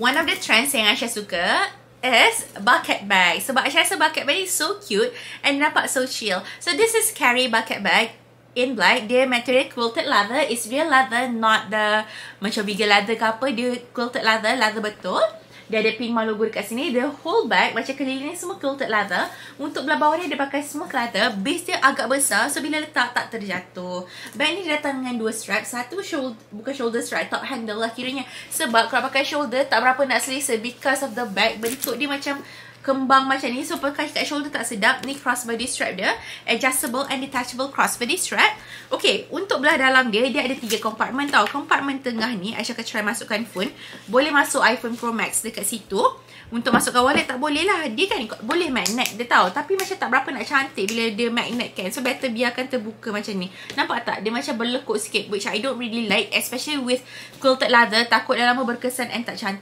one of the trends yang Aisyah suka is bucket bag. Sebab Aisyah rasa bucket bag ni so cute and nampak so chill. So this is carry bucket bag in black. Dia material quilted leather. It's real leather, not the macam bigger leather ke apa. Dia quilted leather, leather betul. Dia ada pink logo dekat sini. The whole bag macam keliling semua quilted leather. Untuk belah bawah dia, dia pakai semua leather. Base dia agak besar. So, bila letak tak terjatuh. Bag ni datang dengan dua strap. Satu shoulder, bukan shoulder strap, top handle lah kiranya. Sebab kalau pakai shoulder, tak berapa nak selesa because of the bag. Bentuk dia macam kembang macam ni So pakai kat shoulder tak sedap Ni crossbody strap dia Adjustable and detachable crossbody strap Okay, untuk belah dalam dia Dia ada tiga kompartmen tau Kompartmen tengah ni Aisyah akan try masukkan phone Boleh masuk iPhone Pro Max dekat situ untuk masukkan wallet tak boleh lah Dia kan boleh magnet dia tau Tapi macam tak berapa nak cantik bila dia magnet kan So better biarkan terbuka macam ni Nampak tak? Dia macam berlekuk sikit Which I don't really like Especially with quilted leather Takut dah lama berkesan and tak cantik